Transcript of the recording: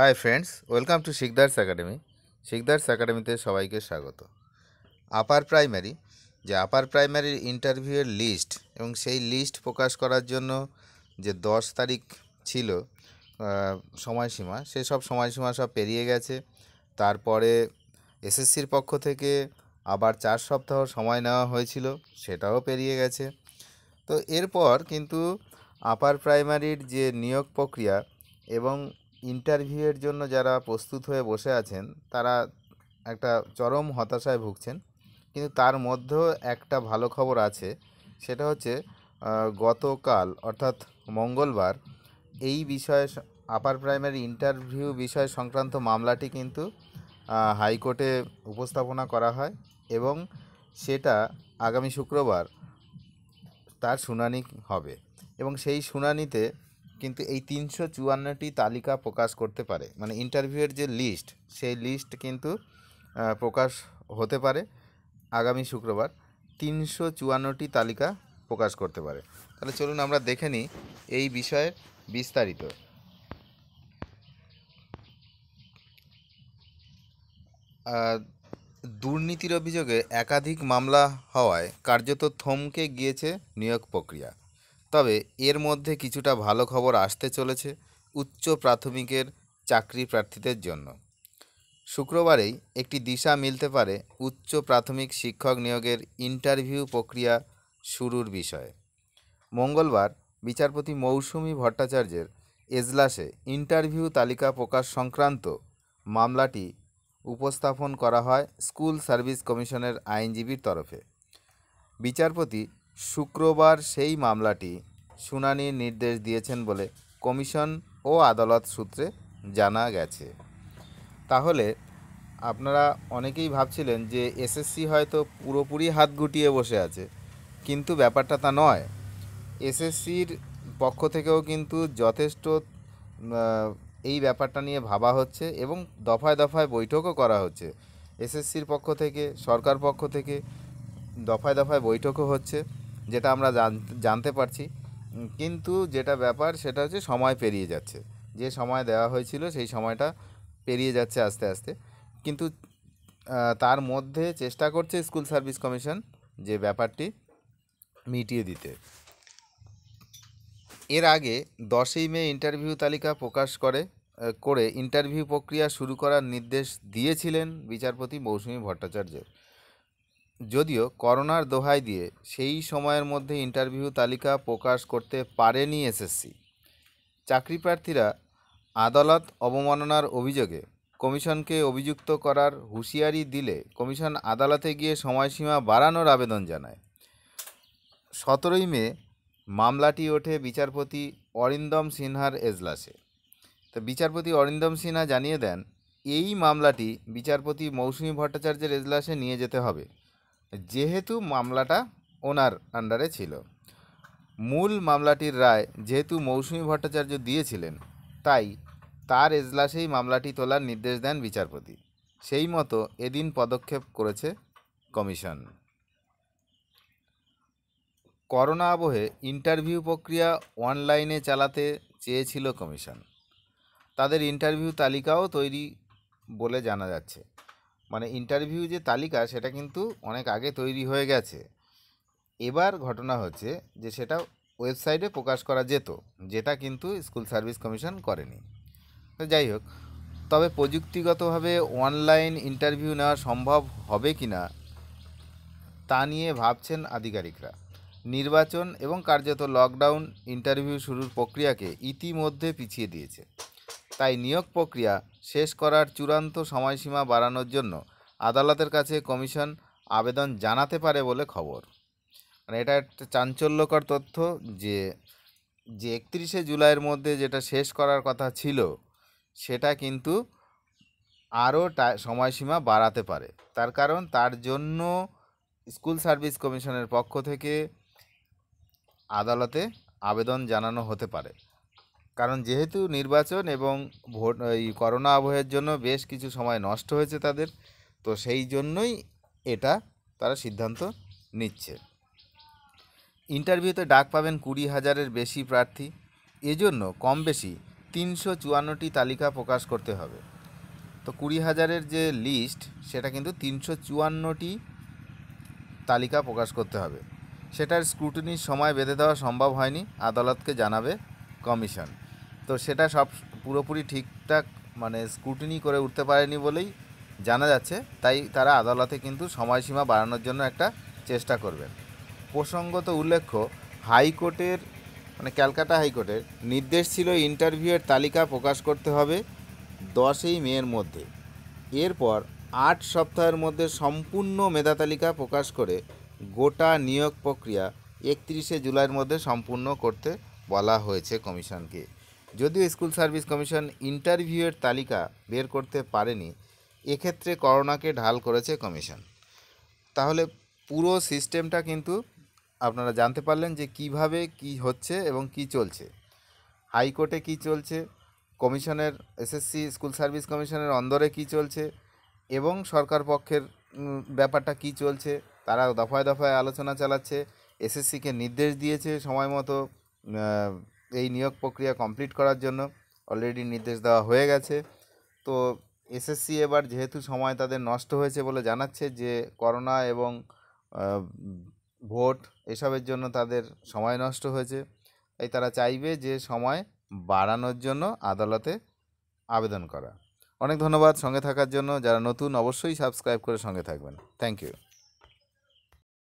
high friends welcome to Shikdar's academy Shikdar's একাডেমিতে সবাইকে স্বাগত আপার প্রাইমারি যে আপার প্রাইমারির ইন্টারভিউয়ের লিস্ট এবং সেই লিস্ট প্রকাশ করার জন্য যে দশ তারিখ ছিল সময়সীমা সেসব সময়সীমা সব পেরিয়ে গেছে তারপরে এসএসসির পক্ষ থেকে আবার চার সপ্তাহ সময় নেওয়া হয়েছিল সেটাও পেরিয়ে গেছে তো এরপর কিন্তু আপার প্রাইমারির যে নিয়োগ প্রক্রিয়া এবং ইন্টারভিউয়ের জন্য যারা প্রস্তুত হয়ে বসে আছেন তারা একটা চরম হতাশায় ভুগছেন কিন্তু তার মধ্যেও একটা ভালো খবর আছে সেটা হচ্ছে গতকাল অর্থাৎ মঙ্গলবার এই বিষয়ে আপার প্রাইমারি ইন্টারভিউ বিষয় সংক্রান্ত মামলাটি কিন্তু হাইকোর্টে উপস্থাপনা করা হয় এবং সেটা আগামী শুক্রবার তার শুনানি হবে এবং সেই শুনানিতে কিন্তু এই তিনশো চুয়ান্নটি তালিকা প্রকাশ করতে পারে মানে ইন্টারভিউয়ের যে লিস্ট সেই লিস্ট কিন্তু প্রকাশ হতে পারে আগামী শুক্রবার তিনশো চুয়ান্নটি তালিকা প্রকাশ করতে পারে তাহলে চলুন আমরা দেখে নিই এই বিষয়ের বিস্তারিত দুর্নীতির অভিযোগে একাধিক মামলা হওয়ায় কার্যত থমকে গিয়েছে নিয়োগ প্রক্রিয়া তবে এর মধ্যে কিছুটা ভালো খবর আসতে চলেছে উচ্চ প্রাথমিকের চাকরি প্রার্থীদের জন্য শুক্রবারেই একটি দিশা মিলতে পারে উচ্চ প্রাথমিক শিক্ষক নিয়োগের ইন্টারভিউ প্রক্রিয়া শুরুর বিষয়ে মঙ্গলবার বিচারপতি মৌসুমী ভট্টাচার্যের এজলাসে ইন্টারভিউ তালিকা প্রকাশ সংক্রান্ত মামলাটি উপস্থাপন করা হয় স্কুল সার্ভিস কমিশনের আইনজীবীর তরফে বিচারপতি শুক্রবার সেই মামলাটি শুনানির নির্দেশ দিয়েছেন বলে কমিশন ও আদালত সূত্রে জানা গেছে তাহলে আপনারা অনেকেই ভাবছিলেন যে এসএসসি হয়তো পুরোপুরি হাত গুটিয়ে বসে আছে কিন্তু ব্যাপারটা তা নয় এসএসসির পক্ষ থেকেও কিন্তু যথেষ্ট এই ব্যাপারটা নিয়ে ভাবা হচ্ছে এবং দফায় দফায় বৈঠকও করা হচ্ছে এসএসসির পক্ষ থেকে সরকার পক্ষ থেকে দফায় দফায় বৈঠকও হচ্ছে যেটা আমরা জানতে পারছি কিন্তু যেটা ব্যাপার সেটা হচ্ছে সময় পেরিয়ে যাচ্ছে যে সময় দেওয়া হয়েছিল সেই সময়টা পেরিয়ে যাচ্ছে আস্তে আস্তে কিন্তু তার মধ্যে চেষ্টা করছে স্কুল সার্ভিস কমিশন যে ব্যাপারটি মিটিয়ে দিতে এর আগে দশই মে ইন্টারভিউ তালিকা প্রকাশ করে করে ইন্টারভিউ প্রক্রিয়া শুরু করার নির্দেশ দিয়েছিলেন বিচারপতি মৌসুমী ভট্টাচার্য যদিও করোনার দোহাই দিয়ে সেই সময়ের মধ্যে ইন্টারভিউ তালিকা প্রকাশ করতে পারেনি এসএসসি চাকরি প্রার্থীরা আদালত অবমাননার অভিযোগে কমিশনকে অভিযুক্ত করার হুঁশিয়ারি দিলে কমিশন আদালতে গিয়ে সময়সীমা বাড়ানোর আবেদন জানায় সতেরোই মে মামলাটি ওঠে বিচারপতি অরিন্দম সিনহার এজলাসে তো বিচারপতি অরিন্দম সিনহা জানিয়ে দেন এই মামলাটি বিচারপতি মৌসুমী ভট্টাচার্যের এজলাসে নিয়ে যেতে হবে যেহেতু মামলাটা ওনার আন্ডারে ছিল মূল মামলাটির রায় যেহেতু মৌসুমী ভট্টাচার্য দিয়েছিলেন তাই তার এজলাসেই মামলাটি তোলার নির্দেশ দেন বিচারপতি সেই মতো এদিন পদক্ষেপ করেছে কমিশন করোনা আবহে ইন্টারভিউ প্রক্রিয়া অনলাইনে চালাতে চেয়েছিল কমিশন তাদের ইন্টারভিউ তালিকাও তৈরি বলে জানা যাচ্ছে মানে ইন্টারভিউ যে তালিকা সেটা কিন্তু অনেক আগে তৈরি হয়ে গেছে এবার ঘটনা হচ্ছে যে সেটা ওয়েবসাইটে প্রকাশ করা যেত যেটা কিন্তু স্কুল সার্ভিস কমিশন করেনি তো যাই হোক তবে প্রযুক্তিগতভাবে অনলাইন ইন্টারভিউ নেওয়া সম্ভব হবে কি না তা নিয়ে ভাবছেন আধিকারিকরা নির্বাচন এবং কার্যত লকডাউন ইন্টারভিউ শুরুর প্রক্রিয়াকে ইতিমধ্যে পিছিয়ে দিয়েছে তাই নিয়োগ প্রক্রিয়া শেষ করার চূড়ান্ত সময়সীমা বাড়ানোর জন্য আদালতের কাছে কমিশন আবেদন জানাতে পারে বলে খবর মানে এটা একটা চাঞ্চল্যকর তথ্য যে যে একত্রিশে জুলাইয়ের মধ্যে যেটা শেষ করার কথা ছিল সেটা কিন্তু আরও সময়সীমা বাড়াতে পারে তার কারণ তার জন্য স্কুল সার্ভিস কমিশনের পক্ষ থেকে আদালতে আবেদন জানানো হতে পারে কারণ যেহেতু নির্বাচন এবং ভোট এই করোনা আবহের জন্য বেশ কিছু সময় নষ্ট হয়েছে তাদের তো সেই জন্যই এটা তারা সিদ্ধান্ত নিচ্ছে ইন্টারভিউতে ডাক পাবেন কুড়ি হাজারের বেশি প্রার্থী এজন্য কম বেশি তিনশো চুয়ান্নটি তালিকা প্রকাশ করতে হবে তো কুড়ি হাজারের যে লিস্ট সেটা কিন্তু তিনশো চুয়ান্নটি তালিকা প্রকাশ করতে হবে সেটার স্ক্রুটিনির সময় বেঁধে দেওয়া সম্ভব হয়নি আদালতকে জানাবে কমিশন তো সেটা সব পুরোপুরি ঠিকঠাক মানে স্ক্রুটিনি করে উঠতে পারেনি বলেই জানা যাচ্ছে তাই তারা আদালতে কিন্তু সময়সীমা বাড়ানোর জন্য একটা চেষ্টা করবেন প্রসঙ্গত উল্লেখ্য হাইকোর্টের মানে ক্যালকাটা হাইকোর্টের নির্দেশ ছিল ইন্টারভিউয়ের তালিকা প্রকাশ করতে হবে দশই মেয়ের মধ্যে এরপর আট সপ্তাহের মধ্যে সম্পূর্ণ মেধা তালিকা প্রকাশ করে গোটা নিয়োগ প্রক্রিয়া একত্রিশে জুলাইয়ের মধ্যে সম্পূর্ণ করতে বলা হয়েছে কমিশনকে যদিও স্কুল সার্ভিস কমিশন ইন্টারভিউয়ের তালিকা বের করতে পারেনি এক্ষেত্রে করোনাকে ঢাল করেছে কমিশন তাহলে পুরো সিস্টেমটা কিন্তু আপনারা জানতে পারলেন যে কিভাবে কি হচ্ছে এবং কি চলছে হাইকোর্টে কি চলছে কমিশনের এসএসসি স্কুল সার্ভিস কমিশনের অন্দরে কি চলছে এবং সরকার পক্ষের ব্যাপারটা কি চলছে তারা দফায় দফায় আলোচনা চালাচ্ছে এসএসসিকে নির্দেশ দিয়েছে সময় মতো এই নিয়োগ প্রক্রিয়া কমপ্লিট করার জন্য অলরেডি নির্দেশ দেওয়া হয়ে গেছে তো এসএসসি এবার যেহেতু সময় তাদের নষ্ট হয়েছে বলে জানাচ্ছে যে করোনা এবং ভোট এসবের জন্য তাদের সময় নষ্ট হয়েছে তাই তারা চাইবে যে সময় বাড়ানোর জন্য আদালতে আবেদন করা অনেক ধন্যবাদ সঙ্গে থাকার জন্য যারা নতুন অবশ্যই সাবস্ক্রাইব করে সঙ্গে থাকবেন থ্যাংক ইউ